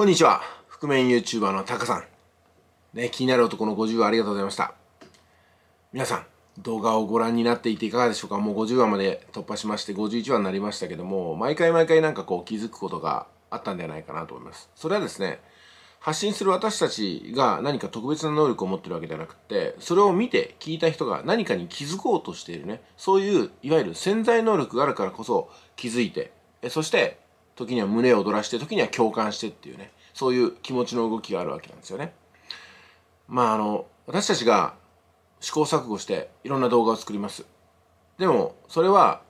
こんにちは。覆面 YouTuber のタカさん。ね、気になる男の50話ありがとうございました。皆さん、動画をご覧になっていていかがでしょうかもう50話まで突破しまして51話になりましたけども、毎回毎回なんかこう気づくことがあったんじゃないかなと思います。それはですね、発信する私たちが何か特別な能力を持ってるわけじゃなくて、それを見て聞いた人が何かに気づこうとしているね、そういういわゆる潜在能力があるからこそ気づいて、そして時には胸を躍らして時には共感してっていうねそういう気持ちの動きがあるわけなんですよね。まああの私たちが試行錯誤していろんな動画を作ります。でもそれは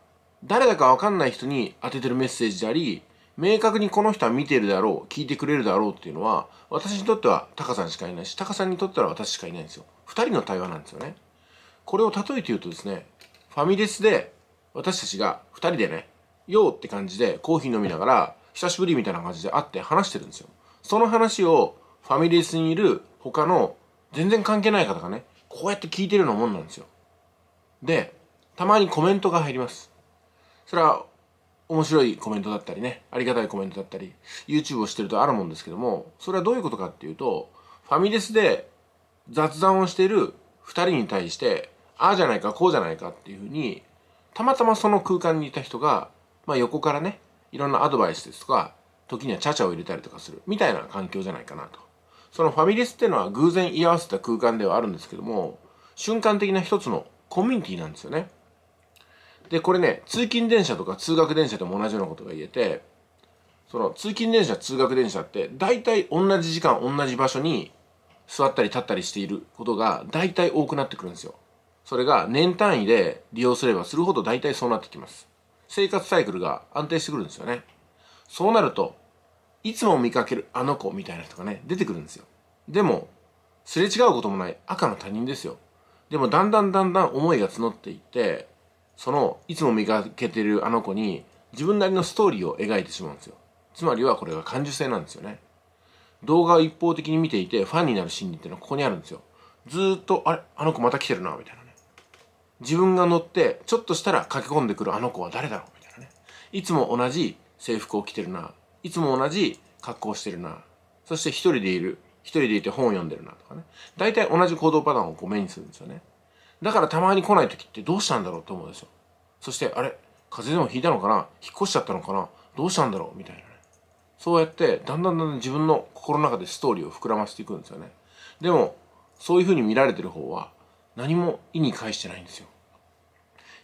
誰だかわかんない人に当ててるメッセージであり明確にこの人は見てるだろう聞いてくれるだろうっていうのは私にとってはタカさんしかいないしタカさんにとっては私しかいないんですよ。2人の対話なんですよね。これを例えて言うとですねファミレスで私たちが2人でねようって感じでコーヒー飲みながら久しぶりみたいな感じで会って話してるんですよその話をファミレスにいる他の全然関係ない方がねこうやって聞いてるようなもんなんですよでたまにコメントが入りますそれは面白いコメントだったりねありがたいコメントだったり YouTube をしてるとあるもんですけどもそれはどういうことかっていうとファミレスで雑談をしている2人に対してああじゃないかこうじゃないかっていうふうにたまたまその空間にいた人がまあ、横からねいろんなアドバイスですとか時にはチャチャを入れたりとかするみたいな環境じゃないかなとそのファミレスっていうのは偶然居合わせた空間ではあるんですけども瞬間的な一つのコミュニティなんですよねでこれね通勤電車とか通学電車でも同じようなことが言えてその通勤電車通学電車って大体同じ時間同じ場所に座ったり立ったりしていることが大体多くなってくるんですよそれが年単位で利用すればするほど大体そうなってきます生活サイクルが安定してくるんですよね。そうなると、いつも見かけるあの子みたいな人がね、出てくるんですよ。でも、すれ違うこともない赤の他人ですよ。でもだんだんだんだん思いが募っていって、その、いつも見かけてるあの子に自分なりのストーリーを描いてしまうんですよ。つまりはこれが感受性なんですよね。動画を一方的に見ていてファンになる心理っていうのはここにあるんですよ。ずっと、あれあの子また来てるな、みたいな。自分が乗ってちょっとしたら駆け込んでくるあの子は誰だろうみたいなねいつも同じ制服を着てるないつも同じ格好してるなそして一人でいる一人でいて本を読んでるなとかね大体同じ行動パターンをこう目にするんですよねだからたまに来ない時ってどうしたんだろうと思うんですよそしてあれ風邪でもひいたのかな引っ越しちゃったのかなどうしたんだろうみたいなねそうやってだんだんだんだん自分の心の中でストーリーを膨らませていくんですよねでもそういうふうに見られてる方は何も意に介してないんですよ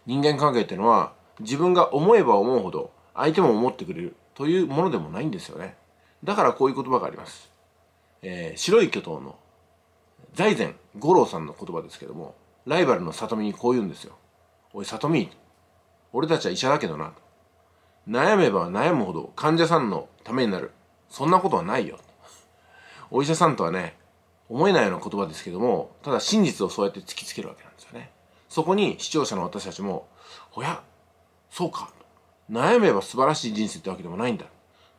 人間関係ってのは自分が思えば思うほど相手も思ってくれるというものでもないんですよねだからこういう言葉があります、えー、白い巨頭の財前五郎さんの言葉ですけどもライバルの里見にこう言うんですよおい里見俺たちは医者だけどな悩めば悩むほど患者さんのためになるそんなことはないよお医者さんとはね思えないような言葉ですけどもただ真実をそうやって突きつけるわけなんですよねそこに視聴者の私たちもおやそうか悩めば素晴らしい人生ってわけでもないんだ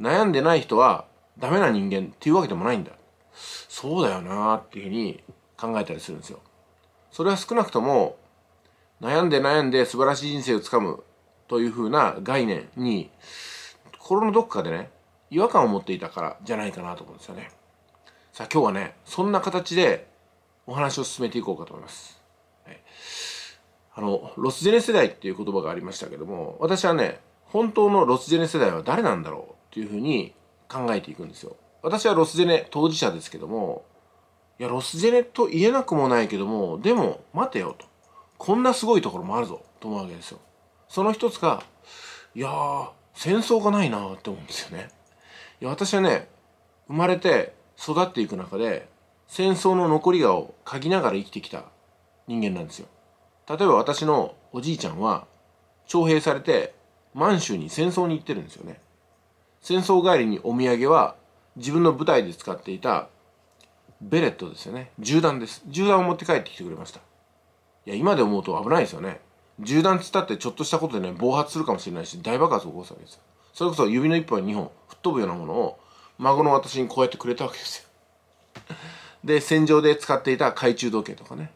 悩んでない人はダメな人間っていうわけでもないんだそうだよなーっていうふうに考えたりするんですよそれは少なくとも悩んで悩んで素晴らしい人生をつかむというふうな概念に心のどこかでね違和感を持っていたからじゃないかなと思うんですよねさあ今日はねそんな形でお話を進めていこうかと思います。はい、あのロスジェネ世代っていう言葉がありましたけども私はね本当のロスジェネ世代は誰なんだろうっていうふうに考えていくんですよ。私はロスジェネ当事者ですけどもいやロスジェネと言えなくもないけどもでも待てよとこんなすごいところもあるぞと思うわけですよ。その一つがいや戦争がないなって思うんですよね。いや私はね生まれて育っていく中で戦争の残り香を嗅ぎながら生きてきた人間なんですよ。例えば私のおじいちゃんは徴兵されて満州に戦争に行ってるんですよね。戦争帰りにお土産は自分の部隊で使っていたベレットですよね。銃弾です。銃弾を持って帰ってきてくれました。いや、今で思うと危ないですよね。銃弾つったってちょっとしたことでね、暴発するかもしれないし、大爆発を起こすわけですよ。それこそ指の一本や二本、吹っ飛ぶようなものを孫の私にこうやってくれたわけですよで戦場で使っていた懐中時計とかね、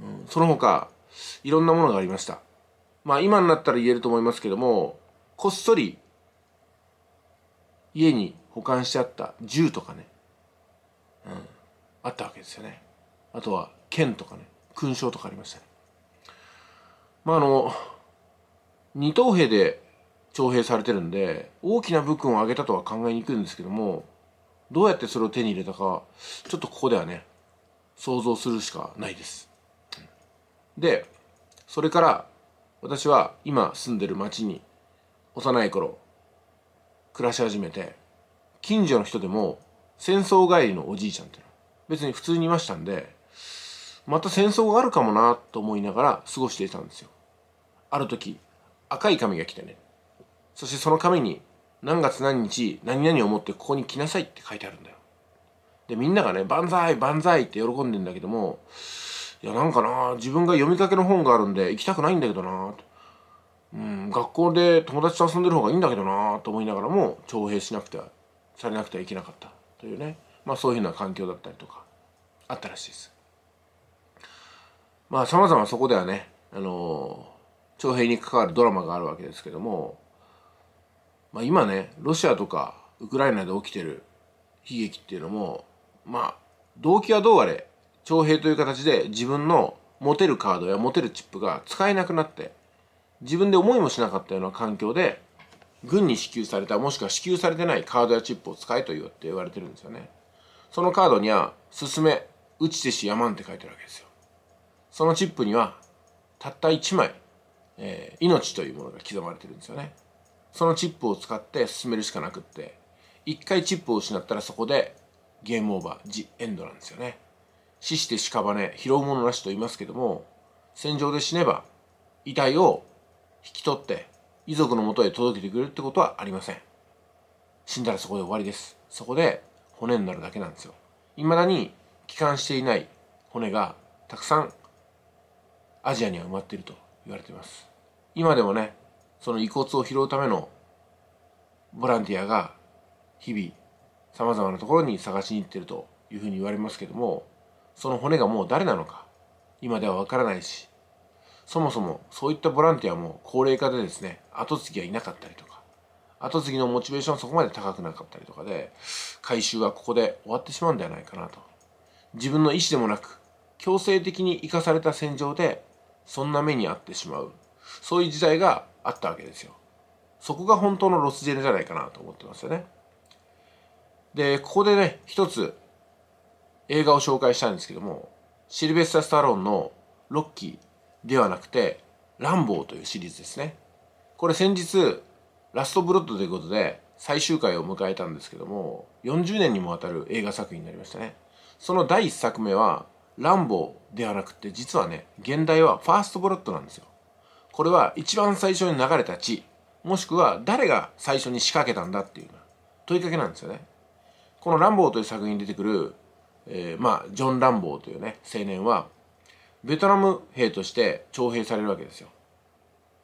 うん、その他いろんなものがありましたまあ今になったら言えると思いますけどもこっそり家に保管してあった銃とかね、うん、あったわけですよねあとは剣とかね勲章とかありましたねまああの二等兵で徴兵されてるんで大きな武勲を上げたとは考えにくいんですけどもどうやってそれを手に入れたかちょっとここではね想像するしかないです。でそれから私は今住んでる町に幼い頃暮らし始めて近所の人でも戦争帰りのおじいちゃんっていうの別に普通にいましたんでまた戦争があるかもなと思いながら過ごしていたんですよ。ある時赤い髪が来てねそしてその紙に何月何日何々を持ってここに来なさいって書いてあるんだよ。でみんながね「万歳万歳」って喜んでんだけどもいやなんかな自分が読みかけの本があるんで行きたくないんだけどなうん学校で友達と遊んでる方がいいんだけどなと思いながらも徴兵しなくてはされなくてはいけなかったというねまあそういうふうな環境だったりとかあったらしいです。まあさまざまそこではねあの徴兵に関わるドラマがあるわけですけどもまあ、今ねロシアとかウクライナで起きてる悲劇っていうのもまあ動機はどうあれ徴兵という形で自分の持てるカードや持てるチップが使えなくなって自分で思いもしなかったような環境で軍に支給されたもしくは支給されてないカードやチップを使えと言って言われてるんですよねそのカードには「進め打ちてしやまん」って書いてるわけですよそのチップにはたった1枚、えー、命というものが刻まれてるんですよねそのチップを使って進めるしかなくって一回チップを失ったらそこでゲームオーバージ・エンドなんですよね死して屍拾うものなしと言いますけども戦場で死ねば遺体を引き取って遺族のもとへ届けてくれるってことはありません死んだらそこで終わりですそこで骨になるだけなんですよ未だに帰還していない骨がたくさんアジアには埋まっていると言われています今でもねその遺骨を拾うためのボランティアが日々さまざまなところに探しに行ってるというふうに言われますけどもその骨がもう誰なのか今ではわからないしそもそもそういったボランティアも高齢化でですね後継ぎがいなかったりとか後継ぎのモチベーションはそこまで高くなかったりとかで回収はここで終わってしまうんではないかなと自分の意思でもなく強制的に生かされた戦場でそんな目に遭ってしまうそういう時代があったわけですよ。そこが本当のロスジェネじゃないかなと思ってますよね。で、ここでね、一つ映画を紹介したんですけども、シルベスタ・スタローンのロッキーではなくて、ランボーというシリーズですね。これ先日、ラストブロッドということで最終回を迎えたんですけども、40年にもわたる映画作品になりましたね。その第1作目は、ランボーではなくて、実はね、現代はファーストブロッドなんですよ。これは一番最初に流れた地もしくは誰が最初に仕掛けたんだっていう問いかけなんですよね。この「ランボー」という作品に出てくる、えー、まあジョン・ランボーというね青年はベトナム兵として徴兵されるわけですよ。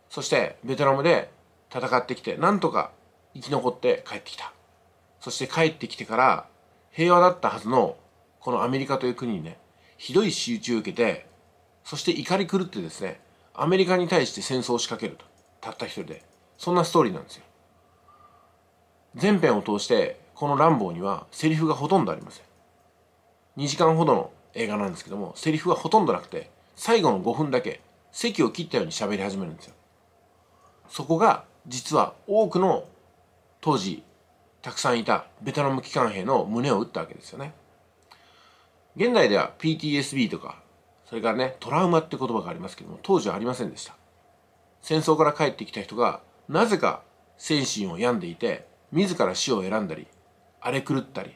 そしてベトナムで戦ってきてなんとか生き残って帰ってきた。そして帰ってきてから平和だったはずのこのアメリカという国にねひどい仕打ちを受けてそして怒り狂ってですねアメリカに対して戦争を仕掛けるとたった一人でそんなストーリーなんですよ全編を通してこの「ランボー」にはセリフがほとんどありません2時間ほどの映画なんですけどもセリフはほとんどなくて最後の5分だけ席を切ったように喋り始めるんですよそこが実は多くの当時たくさんいたベトナム機関兵の胸を打ったわけですよね現代では p t s b とかそれからねトラウマって言葉がありますけども当時はありませんでした戦争から帰ってきた人がなぜか精神を病んでいて自ら死を選んだり荒れ狂ったり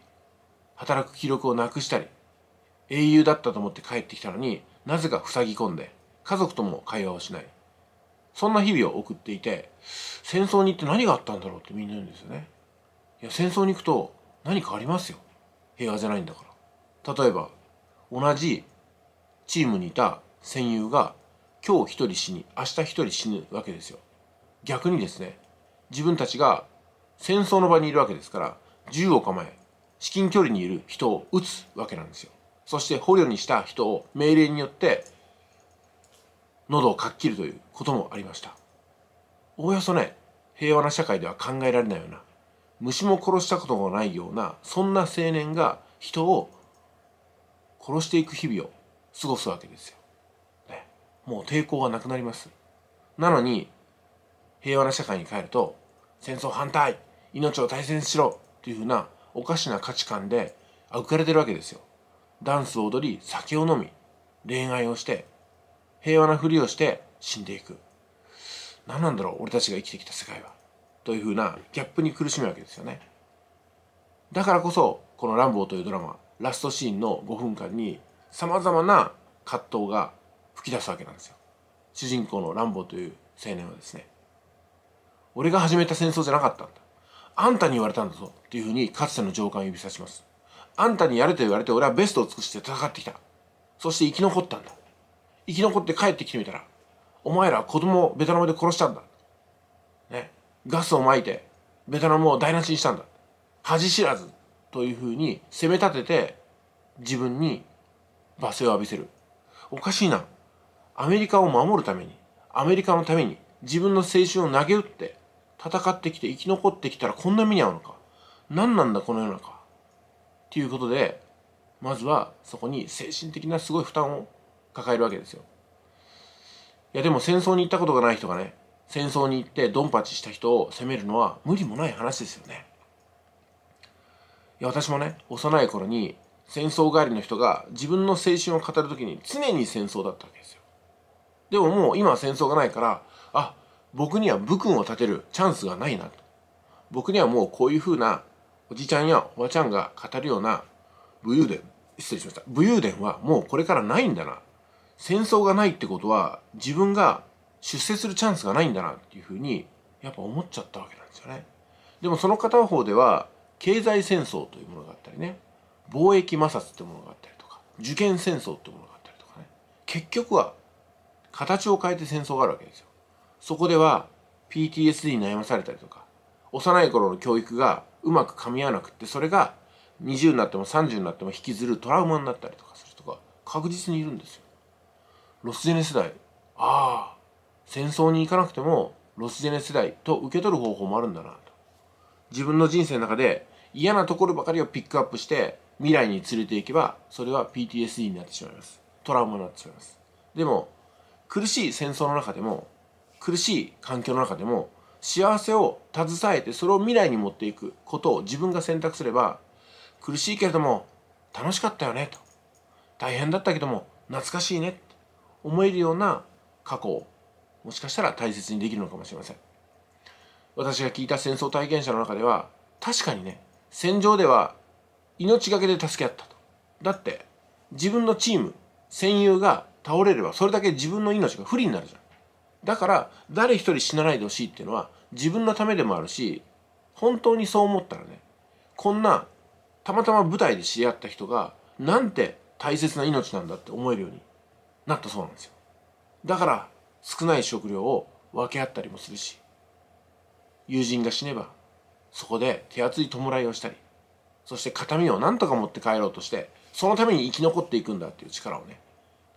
働く気力をなくしたり英雄だったと思って帰ってきたのになぜか塞ぎ込んで家族とも会話をしないそんな日々を送っていて戦争に行って何があったんだろうってみんな言うんですよねいや戦争に行くと何かありますよ平和じゃないんだから例えば同じチームにいた戦友が今日一人死に明日一人死ぬわけですよ逆にですね自分たちが戦争の場にいるわけですから銃を構え至近距離にいる人を撃つわけなんですよそして捕虜にした人を命令によって喉をかっきるということもありましたおおよそね平和な社会では考えられないような虫も殺したことがないようなそんな青年が人を殺していく日々を過ごすわけですよ。ね、もう抵抗がなくなります。なのに、平和な社会に帰ると、戦争反対命を大切にしろっていうふうなおかしな価値観で浮かれてるわけですよ。ダンスを踊り、酒を飲み、恋愛をして、平和なふりをして死んでいく。何なんだろう俺たちが生きてきた世界は。というふうなギャップに苦しむわけですよね。だからこそ、このランボーというドラマ、ラストシーンの5分間にさまざまな葛藤が吹き出すわけなんですよ主人公のランボーという青年はですね俺が始めた戦争じゃなかったんだあんたに言われたんだぞっていうふうにかつての上官を指さしますあんたにやれと言われて俺はベストを尽くして戦ってきたそして生き残ったんだ生き残って帰ってきてみたらお前ら子供をベトナムで殺したんだねガスをまいてベトナムを台無しにしたんだ恥知らずというふうに責め立てて自分に罵声を浴びせる。おかしいな。アメリカを守るために、アメリカのために、自分の青春を投げ打って、戦ってきて生き残ってきたらこんな目に遭うのか。何なんだこの世の中。っていうことで、まずはそこに精神的なすごい負担を抱えるわけですよ。いやでも戦争に行ったことがない人がね、戦争に行ってドンパチした人を責めるのは無理もない話ですよね。いや私もね、幼い頃に戦争帰りの人が自分の青春を語る時に常に戦争だったわけですよでももう今は戦争がないからあ僕には武君を立てるチャンスがないなと僕にはもうこういうふうなおじちゃんやおばちゃんが語るような武勇伝失礼しました武勇伝はもうこれからないんだな戦争がないってことは自分が出世するチャンスがないんだなっていうふうにやっぱ思っちゃったわけなんですよねでもその片方では経済戦争というものがあったりね貿易摩擦ってものがあったりとか受験戦争ってものがあったりとかね結局は形を変えて戦争があるわけですよそこでは PTSD に悩まされたりとか幼い頃の教育がうまく噛み合わなくってそれが20になっても30になっても引きずるトラウマになったりとかする人が確実にいるんですよロスジェネ世代ああ戦争に行かなくてもロスジェネ世代と受け取る方法もあるんだなと自分の人生の中で嫌なところばかりをピックアップして未来に連れていけばそれは PTSD になってしまいますトラウマになってしまいますでも苦しい戦争の中でも苦しい環境の中でも幸せを携えてそれを未来に持っていくことを自分が選択すれば苦しいけれども楽しかったよねと大変だったけども懐かしいねって思えるような過去をもしかしたら大切にできるのかもしれません私が聞いた戦争体験者の中では確かにね戦場では命がけで助け合ったと。だって、自分のチーム、戦友が倒れれば、それだけ自分の命が不利になるじゃん。だから、誰一人死なないでほしいっていうのは、自分のためでもあるし、本当にそう思ったらね、こんな、たまたま舞台で知り合った人が、なんて大切な命なんだって思えるようになったそうなんですよ。だから、少ない食料を分け合ったりもするし、友人が死ねば、そこで手厚い弔いをしたり、そして形見を何とか持って帰ろうとしてそのために生き残っていくんだっていう力をね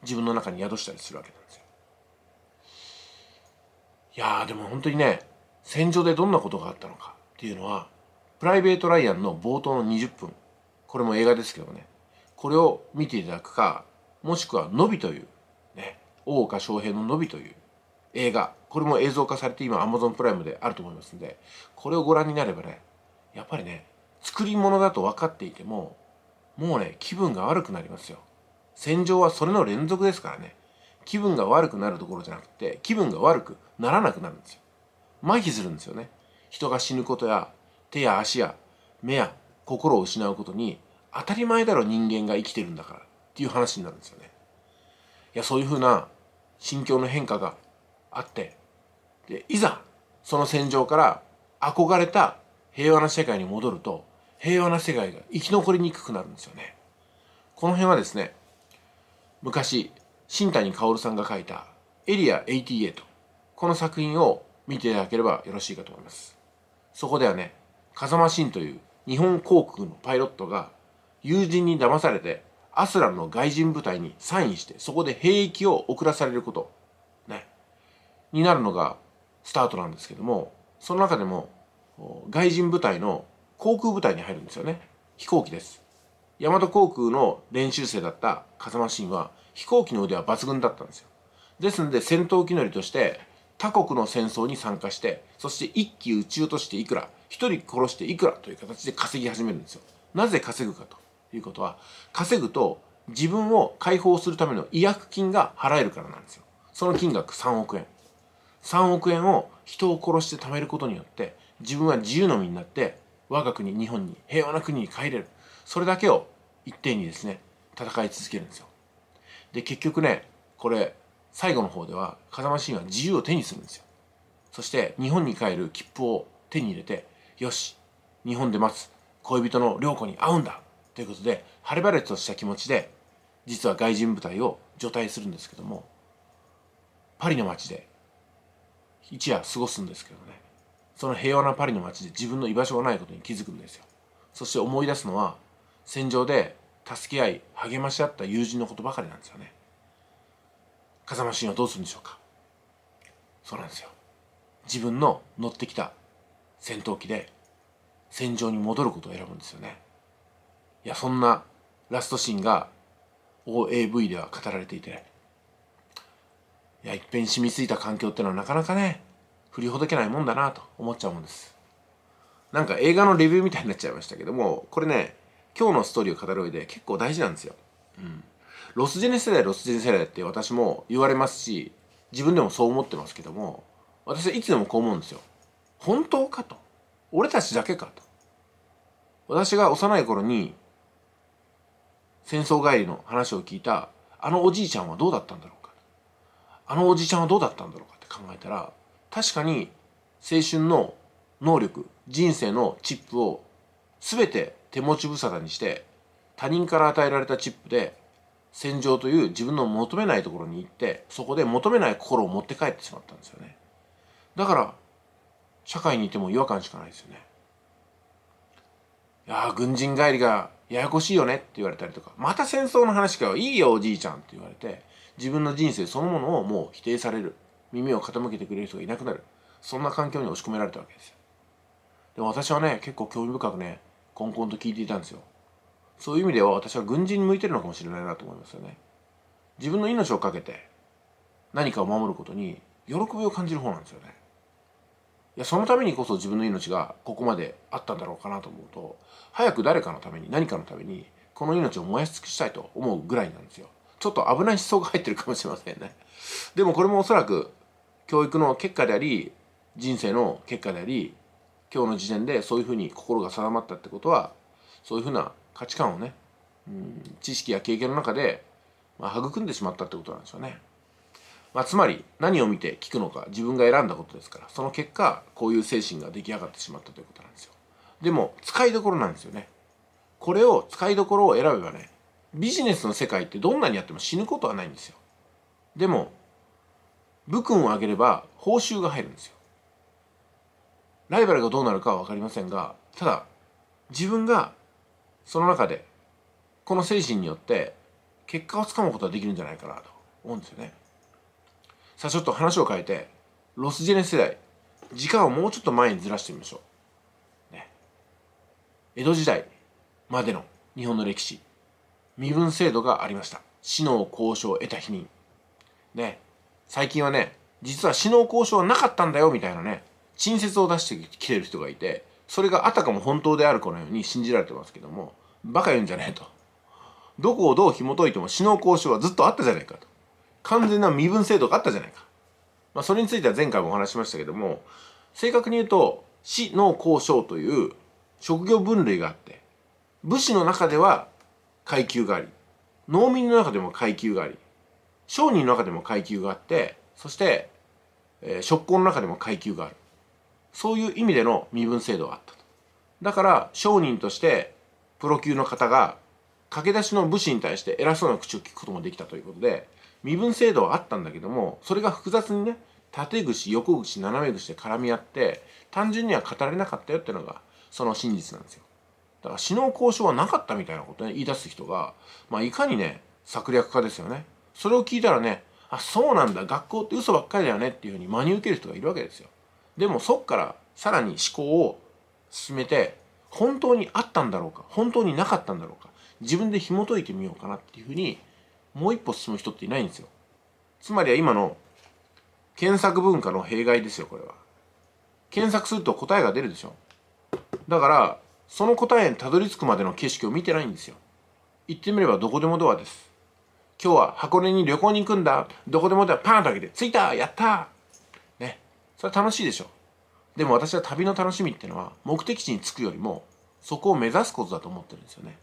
自分の中に宿したりするわけなんですよ。いやでも本当にね戦場でどんなことがあったのかっていうのはプライベート・ライアンの冒頭の20分これも映画ですけどねこれを見ていただくかもしくは「のび」という、ね、大岡翔平の「のび」という映画これも映像化されて今アマゾンプライムであると思いますんでこれをご覧になればねやっぱりね作り物だと分かっていてももうね気分が悪くなりますよ戦場はそれの連続ですからね気分が悪くなるところじゃなくて気分が悪くならなくなるんですよ麻痺するんですよね人が死ぬことや手や足や目や心を失うことに当たり前だろ人間が生きてるんだからっていう話になるんですよねいやそういうふうな心境の変化があってでいざその戦場から憧れた平和な世界に戻ると平和な世界が生き残りにくくなるんですよね。この辺はですね、昔、新谷薫さんが書いたエリア88、この作品を見ていただければよろしいかと思います。そこではね、風間信という日本航空のパイロットが友人に騙されてアスランの外人部隊にサインしてそこで兵役を送らされること、ね、になるのがスタートなんですけども、その中でも外人部隊の航空部隊に入るんですよね飛行機です大和航空の練習生だった風間ンは飛行機の腕は抜群だったんですよですので戦闘機乗りとして他国の戦争に参加してそして一機宇宙としていくら一人殺していくらという形で稼ぎ始めるんですよなぜ稼ぐかということは稼ぐと自分を解放するための違約金が払えるからなんですよその金額3億円3億円を人を殺して貯めることによって自分は自由の身になって我が国日本に平和な国に帰れるそれだけを一点にですね戦い続けるんですよで結局ねこれ最後の方では風間信は自由を手にするんですよそして日本に帰る切符を手に入れてよし日本で待つ恋人の良子に会うんだということで晴れ晴れとした気持ちで実は外人部隊を除隊するんですけどもパリの街で一夜過ごすんですけどねその平和なパリの街で自分の居場所がないことに気づくんですよそして思い出すのは戦場で助け合い励まし合った友人のことばかりなんですよね風間信はどうするんでしょうかそうなんですよ自分の乗ってきた戦闘機で戦場に戻ることを選ぶんですよねいやそんなラストシーンが OAV では語られていていやいっぺん染みついた環境ってのはなかなかね振りほどけないもんだなと思っちゃうもんですなんか映画のレビューみたいになっちゃいましたけどもこれね今日のストーリーを語る上で結構大事なんですよ、うん、ロスジェネ世代ロスジェネ世代って私も言われますし自分でもそう思ってますけども私はいつでもこう思うんですよ本当かと俺たちだけかと私が幼い頃に戦争帰りの話を聞いたあのおじいちゃんはどうだったんだろうかあのおじいちゃんはどうだったんだろうかって考えたら確かに青春の能力人生のチップを全て手持ち無沙汰にして他人から与えられたチップで戦場という自分の求めないところに行ってそこで求めない心を持って帰ってしまったんですよねだから社会にいても違和感しかないですよねいや軍人帰りがややこしいよねって言われたりとかまた戦争の話かよいいよおじいちゃんって言われて自分の人生そのものをもう否定される耳を傾けてくれる人がいなくなるそんな環境に押し込められたわけですでも私はね結構興味深くねコンコンと聞いていたんですよそういう意味では私は軍人に向いてるのかもしれないなと思いますよね自分の命を懸けて何かを守ることに喜びを感じる方なんですよねいやそのためにこそ自分の命がここまであったんだろうかなと思うと早く誰かのために何かのためにこの命を燃やし尽くしたいと思うぐらいなんですよちょっと危ない思想が入ってるかもしれませんねでもこれもおそらく教育の結果であり人生の結果であり今日の時点でそういうふうに心が定まったってことはそういうふうな価値観をね、うん、知識や経験の中で、まあ、育んでしまったってことなんですよね。まあ、つまり何を見て聞くのか自分が選んだことですからその結果こういう精神が出来上がってしまったということなんですよ。でも使いどころなんですよね。これを使いどころを選べばねビジネスの世界ってどんなにやっても死ぬことはないんですよ。でも部勲を上げれば報酬が入るんですよライバルがどうなるかは分かりませんがただ自分がその中でこの精神によって結果をつかむことはできるんじゃないかなと思うんですよねさあちょっと話を変えてロスジェネ世代時間をもうちょっと前にずらしてみましょう、ね、江戸時代までの日本の歴史身分制度がありました死の交渉を得た否認ね最近はね実は死の交渉はなかったんだよみたいなね陳説を出してきてる人がいてそれがあたかも本当であるこのように信じられてますけどもバカ言うんじゃねえとどこをどう紐解いても死の交渉はずっとあったじゃないかと完全な身分制度があったじゃないか、まあ、それについては前回もお話しましたけども正確に言うと死の交渉という職業分類があって武士の中では階級があり農民の中でも階級があり商人の中でも階級があってそして、えー、職工の中でも階級があるそういう意味での身分制度があったとだから商人としてプロ級の方が駆け出しの武士に対して偉そうな口を聞くこともできたということで身分制度はあったんだけどもそれが複雑にね縦口横口斜め口で絡み合って単純には語られなかったよっていうのがその真実なんですよだから死の交渉はなかったみたいなことね言い出す人が、まあ、いかにね策略家ですよねそれを聞いたらねあそうなんだ学校って嘘ばっかりだよねっていうふうに真に受ける人がいるわけですよでもそっからさらに思考を進めて本当にあったんだろうか本当になかったんだろうか自分で紐解いてみようかなっていうふうにもう一歩進む人っていないんですよつまりは今の検索文化の弊害ですよこれは検索すると答えが出るでしょだからその答えにたどり着くまでの景色を見てないんですよ言ってみればどこでもドアです今日は箱根に旅行に行くんだどこでもてパーンと開けて着いたやったねそれは楽しいでしょでも私は旅の楽しみっていうのは目的地に着くよりもそこを目指すことだと思ってるんですよね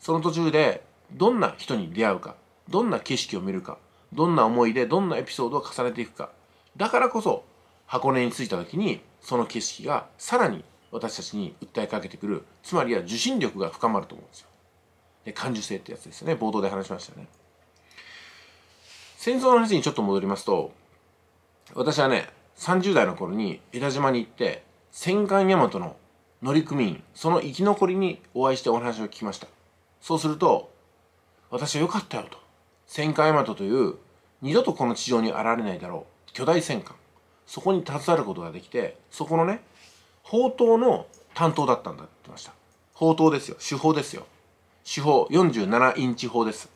その途中でどんな人に出会うかどんな景色を見るかどんな思いでどんなエピソードを重ねていくかだからこそ箱根に着いた時にその景色がさらに私たちに訴えかけてくるつまりは受信力が深まると思うんですよで感受性ってやつですよね冒頭で話しましたね戦争の話にちょっと戻りますと、私はね、30代の頃に枝島に行って、戦艦マトの乗組員、その生き残りにお会いしてお話を聞きました。そうすると、私は良かったよと。戦艦マトという、二度とこの地上に現れないだろう、巨大戦艦。そこに携わることができて、そこのね、砲塔の担当だったんだって言ってました。砲塔ですよ。手法ですよ。手法47インチ砲です。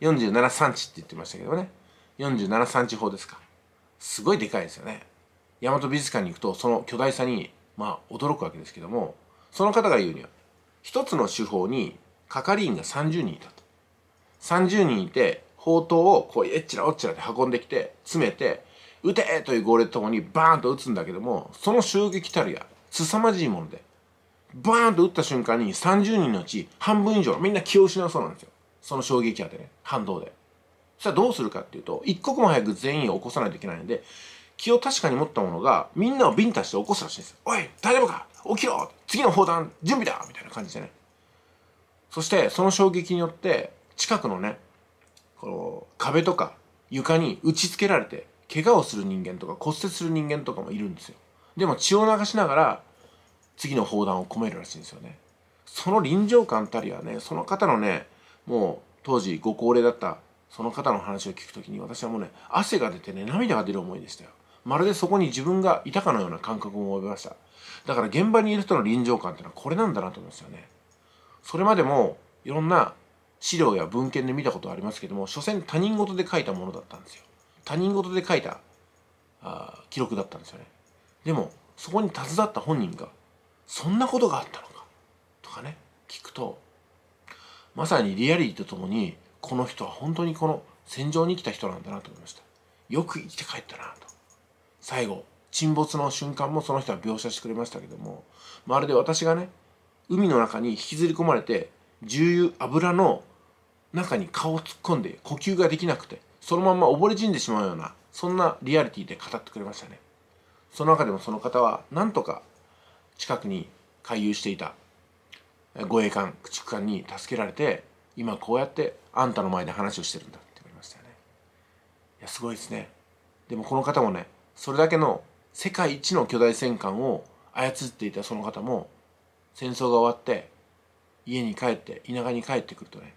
47三地って言ってましたけどね47三地法ですかすごいでかいですよね大和美術館に行くとその巨大さにまあ驚くわけですけどもその方が言うには一つの手法に係員が30人いたと30人いて砲塔をこうえっちらおっちらで運んできて詰めて「撃て!」という号令とともにバーンと撃つんだけどもその襲撃たるや凄まじいものでバーンと撃った瞬間に30人のうち半分以上みんな気を失うそうなんですよその衝撃波でね、反動で。さしたらどうするかっていうと、一刻も早く全員を起こさないといけないんで、気を確かに持った者が、みんなをビンタして起こすらしいんですよ。おい大丈夫か起きろ次の砲弾準備だみたいな感じでね。そして、その衝撃によって、近くのね、この壁とか床に打ち付けられて、怪我をする人間とか骨折する人間とかもいるんですよ。でも血を流しながら、次の砲弾を込めるらしいんですよね。その臨場感たりはね、その方のね、もう当時ご高齢だったその方の話を聞く時に私はもうね汗が出てね涙が出る思いでしたよまるでそこに自分がいたかのような感覚を覚えましただから現場にいる人の臨場感っていうのはこれなんだなと思うんですよねそれまでもいろんな資料や文献で見たことはありますけども所詮他人事で書いたものだったんですよ他人事で書いたあ記録だったんですよねでもそこに携わった本人がそんなことがあったのかとかね聞くとまさにリアリティとともにこの人は本当にこの戦場に来た人なんだなと思いましたよく生きて帰ったなと最後沈没の瞬間もその人は描写してくれましたけどもまるで私がね海の中に引きずり込まれて重油油の中に顔を突っ込んで呼吸ができなくてそのまま溺れ死んでしまうようなそんなリアリティで語ってくれましたねその中でもその方はなんとか近くに回遊していた護衛艦駆逐艦に助けられて今こうやってあんたの前で話をしてるんだって言われましたよねいやすごいですねでもこの方もねそれだけの世界一の巨大戦艦を操っていたその方も戦争が終わって家に帰って田舎に帰ってくるとね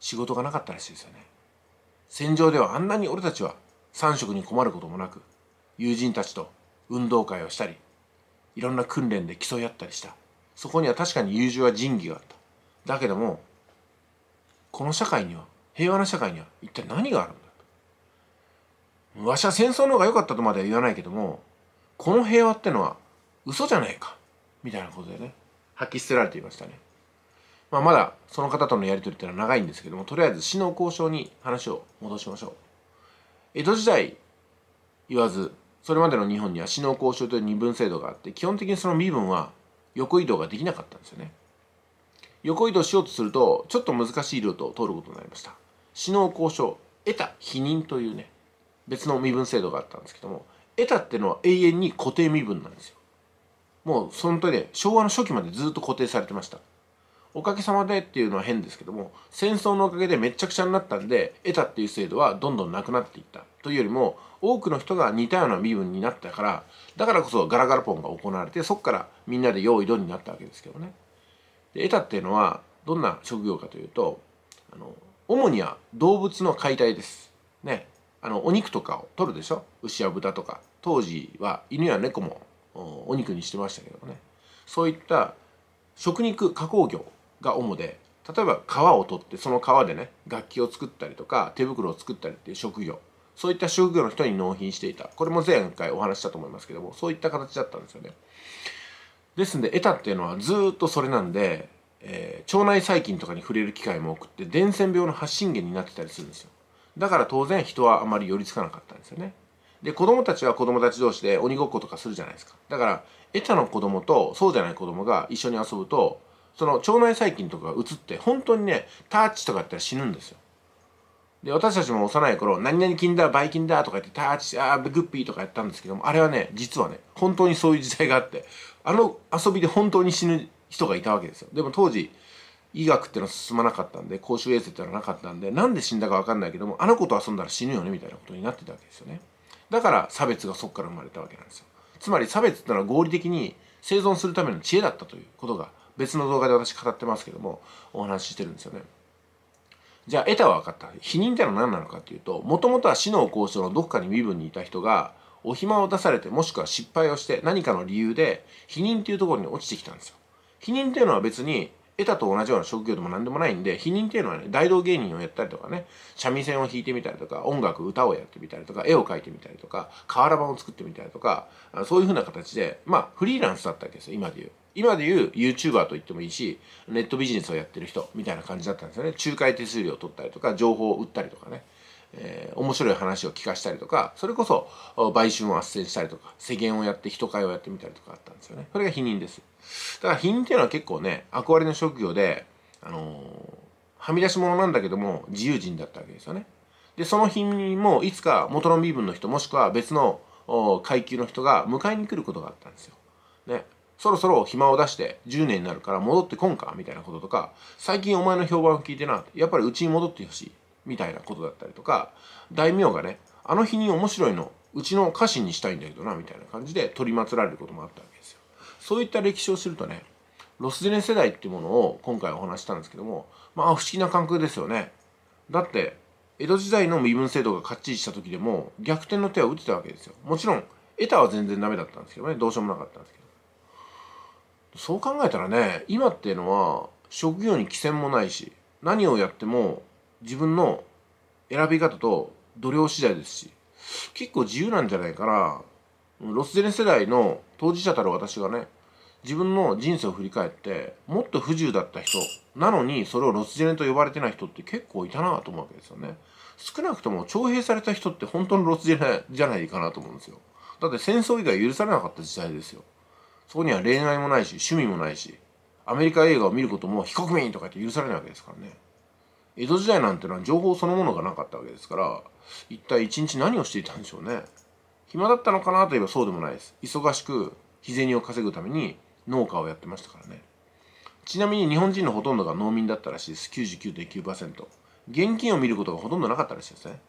仕事がなかったらしいですよね戦場ではあんなに俺たちは3食に困ることもなく友人たちと運動会をしたりいろんな訓練で競い合ったりしたそこには確かに友情や仁義があっただけどもこの社会には平和な社会には一体何があるんだとわしは戦争の方が良かったとまでは言わないけどもこの平和ってのは嘘じゃないかみたいなことでね吐き捨てられていましたね、まあ、まだその方とのやり取りっていうのは長いんですけどもとりあえず死の交渉に話を戻しましょう江戸時代言わずそれまでの日本には死の交渉という二分制度があって基本的にその身分は横移動ができなかったんですよね横移動しようとするとちょっと難しいルートを通ることになりました首脳交渉得た否認というね別の身分制度があったんですけども得たっていうのは永遠に固定身分なんですよもうそのとで昭和の初期までずっと固定されてましたおかげさまでっていうのは変ですけども戦争のおかげでめっちゃくちゃになったんで得たっていう制度はどんどんなくなっていったというよりも多くの人が似たような身分になったからだからこそガラガラポンが行われてそこからみんなで用意どんになったわけですけどね。でエタっていうのはどんな職業かというとあの主には動物の解体です。ね。あのお肉とかを取るでしょ牛や豚とか当時は犬や猫もお肉にしてましたけどねそういった食肉加工業が主で例えば皮を取ってその皮でね楽器を作ったりとか手袋を作ったりっていう職業そういった職業の人に納品していた。これも前回お話したと思いますけども、そういった形だったんですよね。ですんで、得たっていうのはずっとそれなんで、えー、腸内細菌とかに触れる機会も多くて、伝染病の発信源になってたりするんですよ。だから当然人はあまり寄りつかなかったんですよね。で、子供たちは子供たち同士で鬼ごっことかするじゃないですか。だから、得たの子供とそうじゃない子供が一緒に遊ぶと、その腸内細菌とかが移って、本当にね、タッチとかやったら死ぬんですよ。で、私たちも幼い頃、何々金だ、ばい金だとか言って、タッチ、あー、グッピーとかやったんですけども、あれはね、実はね、本当にそういう時代があって、あの遊びで本当に死ぬ人がいたわけですよ。でも当時、医学ってのは進まなかったんで、公衆衛生ってのはなかったんで、なんで死んだかわかんないけども、あの子と遊んだら死ぬよね、みたいなことになってたわけですよね。だから差別がそこから生まれたわけなんですよ。つまり差別ってのは合理的に生存するための知恵だったということが別の動画で私語ってますけどもお話ししてるんですよね。じゃあ得たは分かった否認ってのは何なのかっていうともともとは死の交渉のどこかに身分にいた人がお暇を出されてもしくは失敗をして何かの理由で否認っていうところに落ちてきたんですよ。否認っていうのは別に得たと同じような職業でも何でもないんで、否認っていうのはね、大道芸人をやったりとかね、三味線を弾いてみたりとか、音楽、歌をやってみたりとか、絵を描いてみたりとか、瓦版を作ってみたりとか、そういうふうな形で、まあ、フリーランスだったわけですよ、今で言う。今でいう YouTuber と言ってもいいしネットビジネスをやってる人みたいな感じだったんですよね仲介手数料を取ったりとか情報を売ったりとかね、えー、面白い話を聞かしたりとかそれこそ売春を斡旋したりとか世間をやって人会をやってみたりとかあったんですよねそれが否認ですだから否認っていうのは結構ね憧れの職業であのー、はみ出し者なんだけども自由人だったわけですよねでその否認もいつか元の身分の人もしくは別の階級の人が迎えに来ることがあったんですよ。ね、そろそろ暇を出して10年になるから戻ってこんかみたいなこととか最近お前の評判を聞いてなやっぱりうちに戻ってほしいみたいなことだったりとか大名がねあの日に面白いのうちの家臣にしたいんだけどなみたいな感じで取り祀られることもあったわけですよそういった歴史を知るとねロスジェネ世代っていうものを今回お話したんですけどもまあ不思議な感覚ですよねだって江戸時代の身分制度がかっちりした時でも逆転の手は打ってたわけですよもちろん得たは全然ダメだったんですけどねどうしようもなかったんですけどそう考えたらね今っていうのは職業に規制もないし何をやっても自分の選び方と度量次第ですし結構自由なんじゃないかなロスジェネ世代の当事者たる私がね自分の人生を振り返ってもっと不自由だった人なのにそれをロスジェネと呼ばれてない人って結構いたなと思うわけですよね少なくとも徴兵された人って本当のロスジェネじゃないかなと思うんですよだって戦争以外許されなかった時代ですよそこには恋愛もないし趣味もないしアメリカ映画を見ることも非国民とかって許されないわけですからね江戸時代なんてのは情報そのものがなかったわけですから一体一日何をしていたんでしょうね暇だったのかなといえばそうでもないです忙しく日銭を稼ぐために農家をやってましたからねちなみに日本人のほとんどが農民だったらしいです99.9%現金を見ることがほとんどなかったらしいですね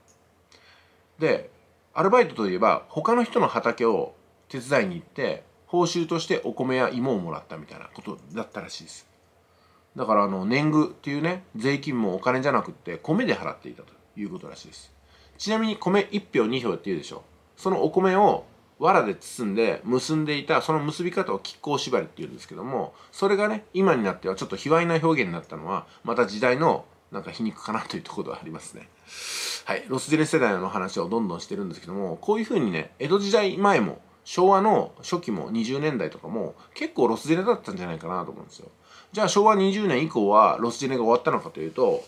でアルバイトといえば他の人の畑を手伝いに行って報酬としてお米や芋をもらったみたいなことだったらしいですだからあの年貢っていうね税金もお金じゃなくて米で払っていたということらしいですちなみに米1票2票っていうでしょそのお米を藁で包んで結んでいたその結び方を亀甲縛りっていうんですけどもそれがね今になってはちょっと卑猥な表現になったのはまた時代のなんか皮肉かなというところはありますねはいロスジェネ世代の話をどんどんしてるんですけどもこういうふうにね江戸時代前も昭和の初期も20年代とかも結構ロスジェネだったんじゃないかなと思うんですよ。じゃあ昭和20年以降はロスジェネが終わったのかというと、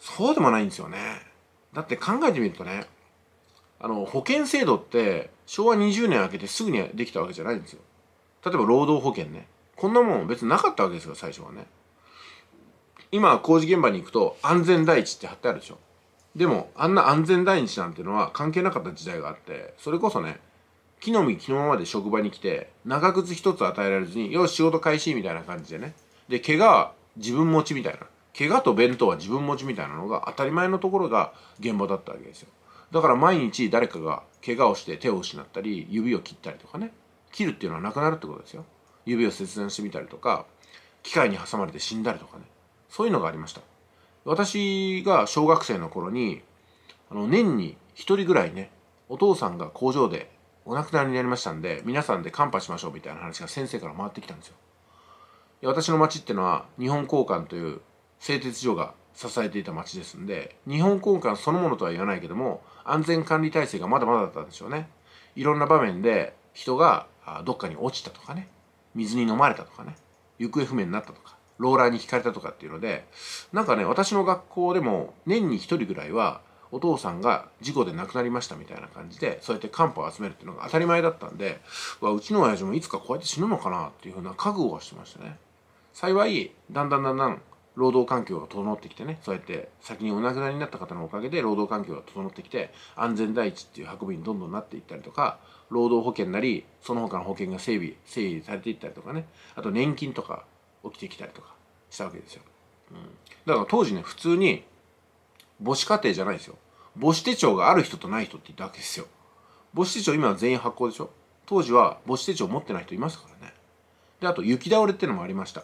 そうでもないんですよね。だって考えてみるとね、あの、保険制度って昭和20年明けてすぐにできたわけじゃないんですよ。例えば労働保険ね。こんなもん別になかったわけですよ、最初はね。今、工事現場に行くと安全第一って貼ってあるでしょ。でも、あんな安全第一なんてのは関係なかった時代があって、それこそね、木の実木のままで職場に来て長靴一つ与えられずによし仕事開始みたいな感じでねで怪我自分持ちみたいな怪我と弁当は自分持ちみたいなのが当たり前のところが現場だったわけですよだから毎日誰かが怪我をして手を失ったり指を切ったりとかね切るっていうのはなくなるってことですよ指を切断してみたりとか機械に挟まれて死んだりとかねそういうのがありました私が小学生の頃にあの年に1人ぐらいねお父さんが工場でお亡くなりになりましたんで皆さんでカンパしましょうみたいな話が先生から回ってきたんですよいや私の町ってのは日本交換という製鉄所が支えていた町ですんで日本交換そのものとは言わないけども安全管理体制がまだまだだったんでしょうねいろんな場面で人がどっかに落ちたとかね水に飲まれたとかね行方不明になったとかローラーに引かれたとかっていうのでなんかね私の学校でも年に1人ぐらいはお父さんが事故で亡くなりましたみたいな感じでそうやってカンパを集めるっていうのが当たり前だったんでうちの親父もいつかこうやって死ぬのかなっていうふうな覚悟はしてましたね幸いだんだんだんだん労働環境が整ってきてねそうやって先にお亡くなりになった方のおかげで労働環境が整ってきて安全第一っていう運びにどんどんなっていったりとか労働保険なりその他の保険が整備整備されていったりとかねあと年金とか起きてきたりとかしたわけですよ、うん、だから当時ね普通に母子家庭じゃないですよ。母子手帳がある人とない人ってったわけですよ。母子手帳今は全員発行でしょ当時は母子手帳持ってない人いましたからね。で、あと雪倒れってのもありました。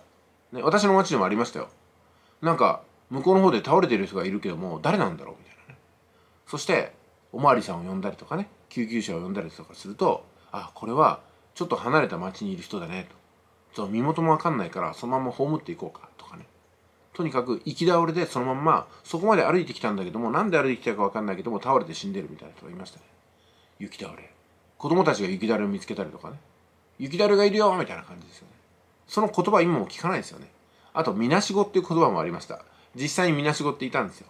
ね、私の町でもありましたよ。なんか、向こうの方で倒れてる人がいるけども、誰なんだろうみたいなね。そして、おまわりさんを呼んだりとかね、救急車を呼んだりとかすると、あ、これはちょっと離れた町にいる人だねと。そう、身元もわかんないから、そのまま葬っていこうかとかね。とにかく行き倒れでそのまんまそこまで歩いてきたんだけどもなんで歩いてきたか分かんないけども倒れて死んでるみたいな人がいましたね雪倒れ子供たちが雪だるを見つけたりとかね雪だるがいるよみたいな感じですよねその言葉今も聞かないですよねあとみなしごっていう言葉もありました実際にみなしごっていたんですよ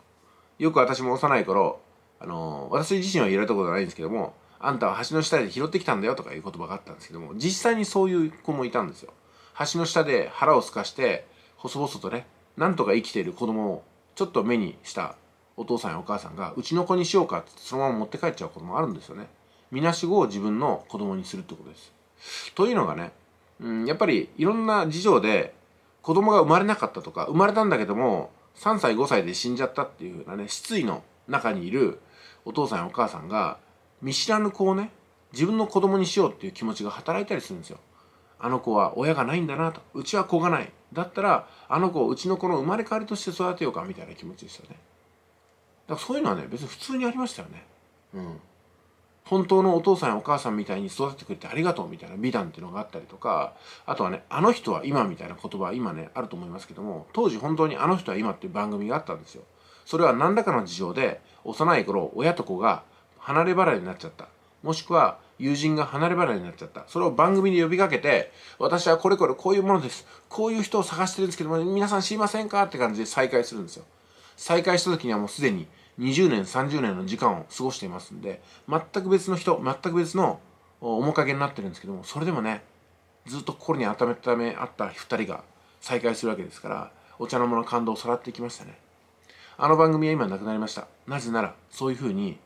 よく私も幼い頃あのー、私自身は言われたことないんですけどもあんたは橋の下で拾ってきたんだよとかいう言葉があったんですけども実際にそういう子もいたんですよ橋の下で腹をすかして細々とねなんとか生きている子供をちょっと目にしたお父さんやお母さんがうちの子にしようかってそのまま持って帰っちゃうこともあるんですよね。みなしごを自分の子供にするってことです。というのがね、うん、やっぱりいろんな事情で子供が生まれなかったとか生まれたんだけども3歳5歳で死んじゃったっていうふうなね失意の中にいるお父さんやお母さんが見知らぬ子をね自分の子供にしようっていう気持ちが働いたりするんですよ。あの子は親がないんだなとうちは子がないだったらあの子をうちの子の生まれ変わりとして育てようかみたいな気持ちでしたねだからそういうのはね別に普通にありましたよねうん本当のお父さんやお母さんみたいに育ててくれてありがとうみたいな美談っていうのがあったりとかあとはね「あの人は今」みたいな言葉今ねあると思いますけども当時本当に「あの人は今」っていう番組があったんですよそれは何らかの事情で幼い頃親と子が離れ離れになっちゃったもしくは友人が離れ離れになっちゃった。それを番組で呼びかけて、私はこれこれこういうものです。こういう人を探してるんですけども、皆さん知りませんかって感じで再会するんですよ。再会した時にはもうすでに20年、30年の時間を過ごしていますんで、全く別の人、全く別の面影になってるんですけども、それでもね、ずっと心に温めためあった2人が再会するわけですから、お茶の間の感動をさらっていきましたね。あの番組は今なくなりました。なぜなら、そういうふうに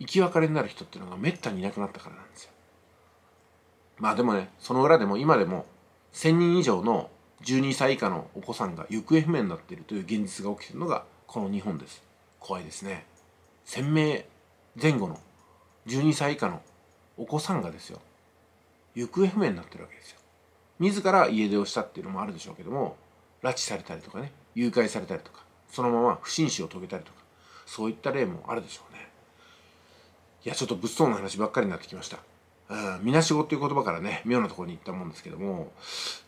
生き別れになる人っていうのがめったにいなくなったからなんですよまあでもねその裏でも今でも1000人以上の12歳以下のお子さんが行方不明になっているという現実が起きてるのがこの日本です怖いですね1000名前後の12歳以下のお子さんがですよ行方不明になってるわけですよ自ら家出をしたっていうのもあるでしょうけども拉致されたりとかね誘拐されたりとかそのまま不審死を遂げたりとかそういった例もあるでしょうねいやちょっと物騒な話ばっかりになってきましたうん、みなしごっていう言葉からね妙なところに行ったもんですけども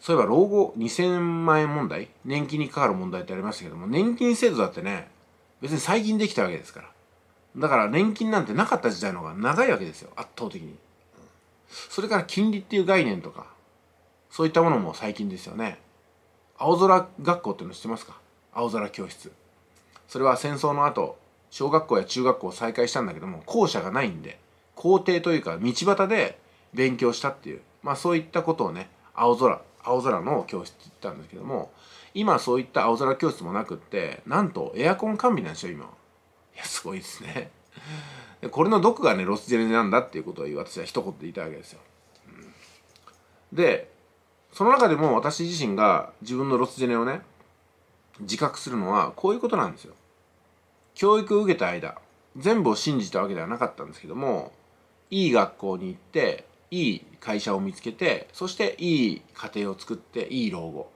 そういえば老後2000万円問題年金にかかる問題ってありましたけども年金制度だってね別に最近できたわけですからだから年金なんてなかった時代の方が長いわけですよ圧倒的にそれから金利っていう概念とかそういったものも最近ですよね青空学校っていうの知ってますか青空教室それは戦争の後小学校や中学校を再開したんだけども校舎がないんで校庭というか道端で勉強したっていうまあそういったことをね青空青空の教室って言ったんですけども今そういった青空教室もなくってなんとエアコン完備なんですよ今いやすごいですねでこれの毒がねロスジェネなんだっていうことを私は一言で言いたいわけですよ、うん、でその中でも私自身が自分のロスジェネをね自覚するのはこういうことなんですよ教育を受けた間全部を信じたわけではなかったんですけどもいい学校に行っていい会社を見つけてそしていい家庭を作っていい老後、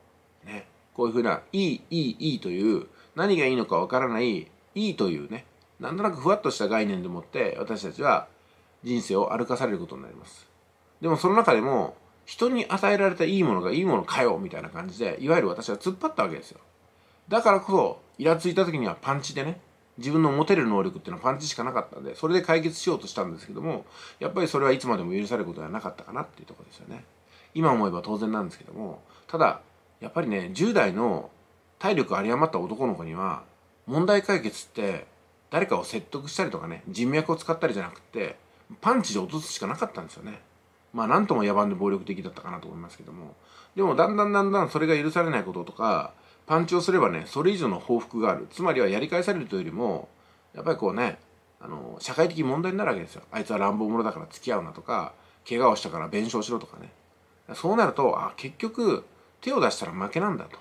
ね、こういうふうないいいいいいという何がいいのかわからないいいというねなんとなくふわっとした概念でもって私たちは人生を歩かされることになりますでもその中でも人に与えられたいいものがいいものかよみたいな感じでいわゆる私は突っ張ったわけですよだからこそイラついた時にはパンチでね自分の持てる能力っていうのはパンチしかなかったんでそれで解決しようとしたんですけどもやっぱりそれはいつまでも許されることではなかったかなっていうとこですよね今思えば当然なんですけどもただやっぱりね10代の体力有り余った男の子には問題解決って誰かを説得したりとかね人脈を使ったりじゃなくてパンチで落とすしかなかったんですよねまあなんとも野蛮で暴力的だったかなと思いますけどもでもだんだんだんだんそれが許されないこととかパンチをすればねそれ以上の報復があるつまりはやり返されるというよりもやっぱりこうねあの社会的問題になるわけですよあいつは乱暴者だから付き合うなとか怪我をしたから弁償しろとかねそうなるとあ結局手を出したら負けなんだと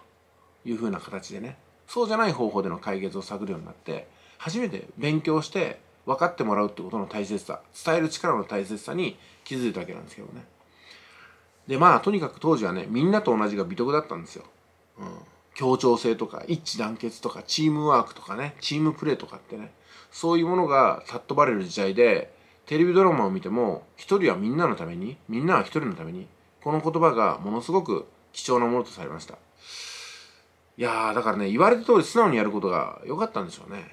いうふうな形でねそうじゃない方法での解決を探るようになって初めて勉強して分かってもらうってことの大切さ伝える力の大切さに気づいたわけなんですけどねでまあとにかく当時はねみんなと同じが美徳だったんですよ、うん、協調性とか一致団結とかチームワークとかねチームプレーとかってねそういうものが尊っばれる時代でテレビドラマを見ても一人はみんなのためにみんなは一人のためにこの言葉がものすごく貴重なものとされましたいやーだからね言われた通り素直にやることが良かったんでしょうね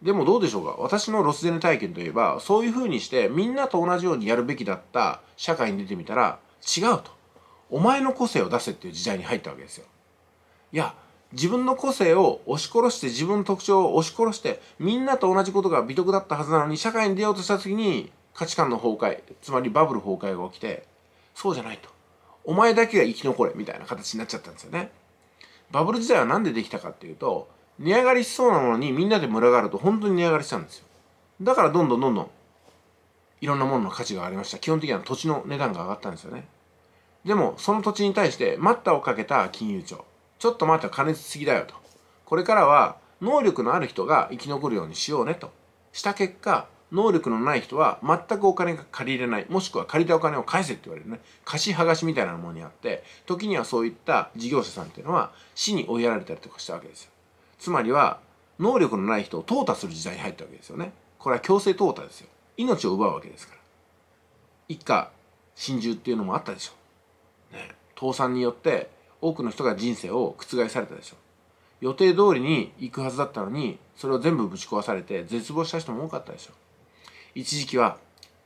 でもどうでしょうか私のロスデネ体験といえばそういう風にしてみんなと同じようにやるべきだった社会に出てみたら違うとお前の個性を出せっていう時代に入ったわけですよいや自分の個性を押し殺して自分の特徴を押し殺してみんなと同じことが美徳だったはずなのに社会に出ようとした時に価値観の崩壊つまりバブル崩壊が起きてそうじゃないとお前だけが生き残れみたいな形になっちゃったんですよねバブル時代は何でできたかっていうと値上がりしそうなものにみんなで群がると本当に値上がりしたんですよだからどんどんどんどんいろんなものの価値がありました基本的には土地の値段が上がったんですよねでもその土地に対して待ったをかけた金融庁ちょっと待って加熱すぎだよとこれからは能力のある人が生き残るようにしようねとした結果能力のない人は全くお金が借りれないもしくは借りたお金を返せって言われるね貸し剥がしみたいなものにあって時にはそういった事業者さんっていうのは死に追いやられたりとかしたわけですよつまりは能力のない人を淘汰する時代に入ったわけですよねこれは強制淘汰ですよ命を奪うわけですから一家心中っていうのもあったでしょうね倒産によって多くの人が人生を覆されたでしょ予定通りに行くはずだったのにそれを全部ぶち壊されて絶望した人も多かったでしょ一時期は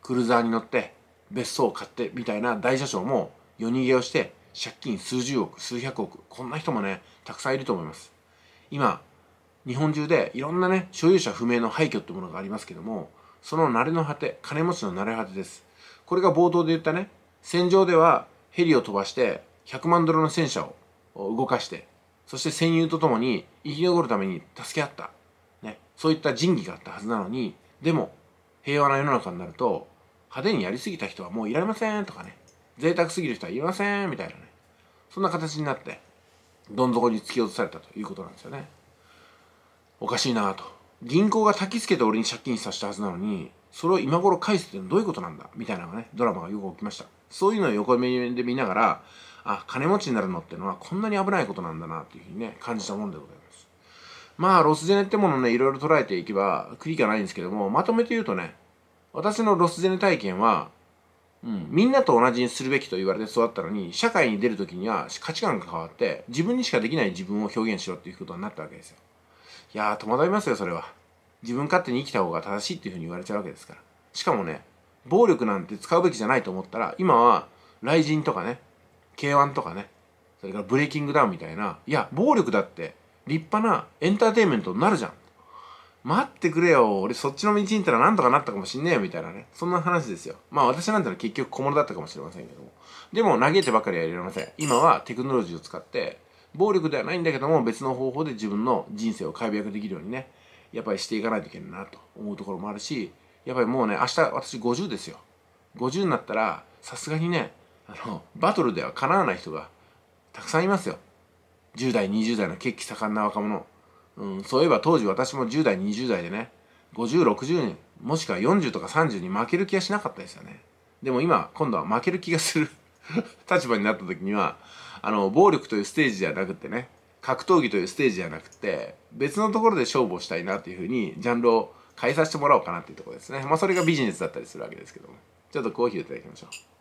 クルーザーに乗って別荘を買ってみたいな大社長も夜逃げをして借金数十億数百億こんな人もねたくさんいると思います今日本中でいろんなね所有者不明の廃墟ってものがありますけどもその慣れの果て金持ちの慣れ果てですこれが冒頭で言ったね戦場ではヘリを飛ばして100万ドルの戦車を動かしてそして戦友と共に生き残るために助け合った、ね、そういった仁義があったはずなのにでも平和な世の中になると派手にやりすぎた人はもういられませんとかね贅沢すぎる人はいませんみたいなねそんな形になってどん底に突き落とされたということなんですよねおかしいなと銀行が焚き付けて俺に借金させたはずなのにそれを今頃返すってどういうことなんだみたいなねドラマがよく起きましたそういうのを横目で見ながらあ金持ちになるのってのはこんなに危ないことなんだなっていうふうにね感じたもんでございますまあロスジェネってものねいろいろ捉えていけば悔いがないんですけどもまとめて言うとね私のロスジェネ体験はうん、みんなと同じにするべきと言われて育ったのに社会に出る時には価値観が変わって自分にしかできない自分を表現しろっていうことになったわけですよいやー戸惑いますよそれは自分勝手に生きた方が正しいっていうふうに言われちゃうわけですからしかもね暴力なんて使うべきじゃないと思ったら今は雷神とかね K1 とかねそれからブレイキングダウンみたいないや暴力だって立派なエンターテインメントになるじゃん待ってくれよ俺そっちの道に行ったらなんとかなったかもしんねえよみたいなねそんな話ですよまあ私なんてのは結局小物だったかもしれませんけどもでも嘆いてばかりはいれません今はテクノロジーを使って暴力ではないんだけども別の方法で自分の人生を解約できるようにねやっぱりしていかないといけないなと思うところもあるしやっぱりもうね明日私50ですよ50になったらさすがにねあのバトルではかなわない人がたくさんいますよ10代20代の血気盛んな若者、うん、そういえば当時私も10代20代でね5060人もしくは40とか30に負ける気がしなかったですよねでも今今度は負ける気がする 立場になった時にはあの暴力というステージじゃなくてね格闘技というステージじゃなくて別のところで勝負をしたいなというふうにジャンルを変えさせてもらおうかなっていうところですねまあそれがビジネスだったりするわけですけどもちょっとコーヒーをいただきましょう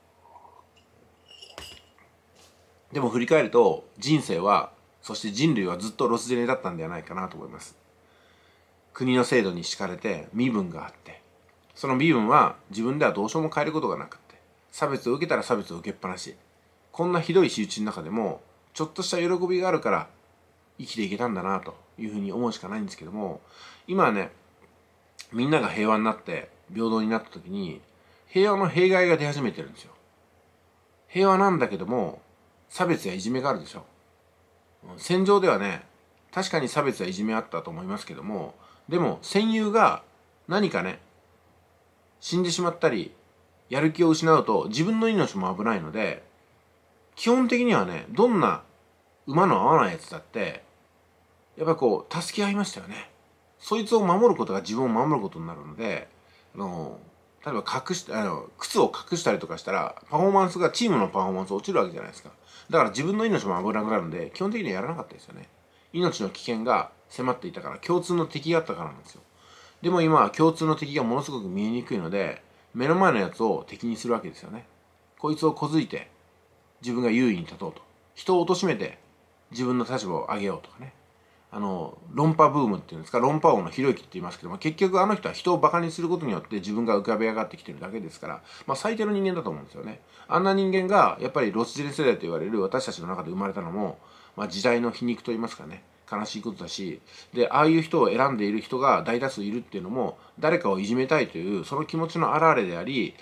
でも振り返ると人生はそして人類はずっとロスジェネだったんではないかなと思います国の制度に敷かれて身分があってその身分は自分ではどうしようも変えることがなくって差別を受けたら差別を受けっぱなしこんなひどい仕打ちの中でもちょっとした喜びがあるから生きていけたんだなというふうに思うしかないんですけども今はねみんなが平和になって平等になった時に平和の弊害が出始めてるんですよ平和なんだけども差別やいじめがあるでしょ戦場ではね確かに差別やいじめあったと思いますけどもでも戦友が何かね死んでしまったりやる気を失うと自分の命も危ないので基本的にはねどんな馬の合わないやつだってやっぱこう助け合いましたよねそいつを守ることが自分を守ることになるのであの例えば隠しあの靴を隠したりとかしたらパフォーマンスがチームのパフォーマンス落ちるわけじゃないですかだから自分の命も危なくなるんで基本的にはやらなかったですよね命の危険が迫っていたから共通の敵があったからなんですよでも今は共通の敵がものすごく見えにくいので目の前のやつを敵にするわけですよねこいつをこづいて自分が優位に立とうと人を貶めて自分の立場を上げようとかねあの論破ブームっていうんですか論破王のひろゆきって言いますけども結局あの人は人をバカにすることによって自分が浮かび上がってきてるだけですから、まあ、最低の人間だと思うんですよねあんな人間がやっぱりロスジェネ世代と言われる私たちの中で生まれたのも、まあ、時代の皮肉と言いますかね悲しいことだしでああいう人を選んでいる人が大多数いるっていうのも誰かをいじめたいというその気持ちの表れであり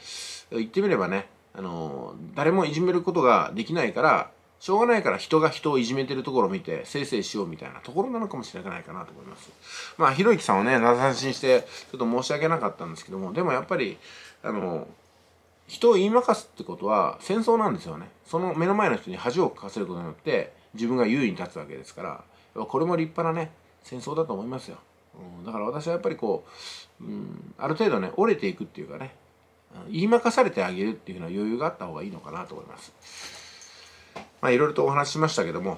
言ってみればねあの誰もいじめることができないからしょうがないから人が人をいじめてるところを見て、せいせいしようみたいなところなのかもしれないかなと思います。まあ、ひろゆきさんをね、名指しにして、ちょっと申し訳なかったんですけども、でもやっぱり、あの、人を言い負かすってことは戦争なんですよね。その目の前の人に恥をかかせることによって、自分が優位に立つわけですから、これも立派なね、戦争だと思いますよ。うん、だから私はやっぱりこう、うん、ある程度ね、折れていくっていうかね、言い負かされてあげるっていうような余裕があった方がいいのかなと思います。まあいろいろとお話ししましたけども、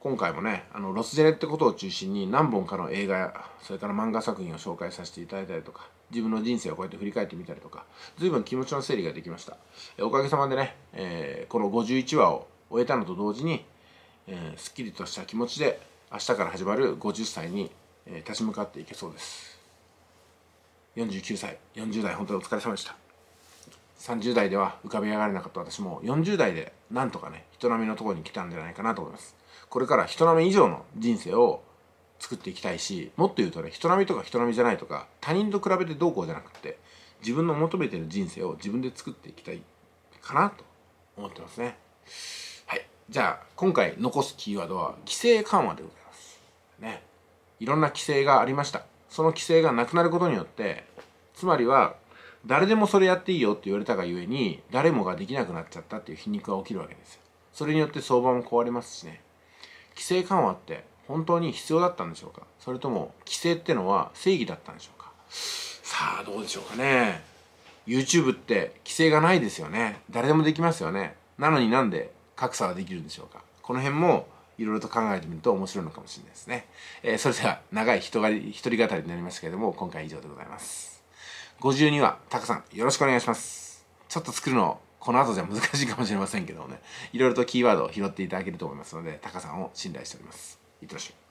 今回もね、あの、ロスジェネってことを中心に何本かの映画や、それから漫画作品を紹介させていただいたりとか、自分の人生をこうやって振り返ってみたりとか、随分気持ちの整理ができました。おかげさまでね、えー、この51話を終えたのと同時に、えー、すっきりとした気持ちで、明日から始まる50歳に、えー、立ち向かっていけそうです。49歳、40代、本当にお疲れ様でした。30代では浮かび上がれなかった私も40代でなんとかね人並みのところに来たんじゃないかなと思いますこれから人並み以上の人生を作っていきたいしもっと言うとね人並みとか人並みじゃないとか他人と比べてどうこうじゃなくて自分の求めてる人生を自分で作っていきたいかなと思ってますねはいじゃあ今回残すキーワードは規制緩和でございますねいろんな規制がありましたその規制がなくなることによってつまりは誰でもそれやっていいよって言われたがゆえに誰もができなくなっちゃったっていう皮肉が起きるわけですよそれによって相場も壊れますしね規制緩和って本当に必要だったんでしょうかそれとも規制ってのは正義だったんでしょうかさあどうでしょうかね YouTube って規制がないですよね誰でもできますよねなのになんで格差ができるんでしょうかこの辺もいろいろと考えてみると面白いのかもしれないですね、えー、それでは長い人が人語りになりましたけれども今回以上でございます52話、たくさんよろしくお願いします。ちょっと作るの、この後じゃ難しいかもしれませんけどもね、いろいろとキーワードを拾っていただけると思いますので、タカさんを信頼しております。いってらっしゃい。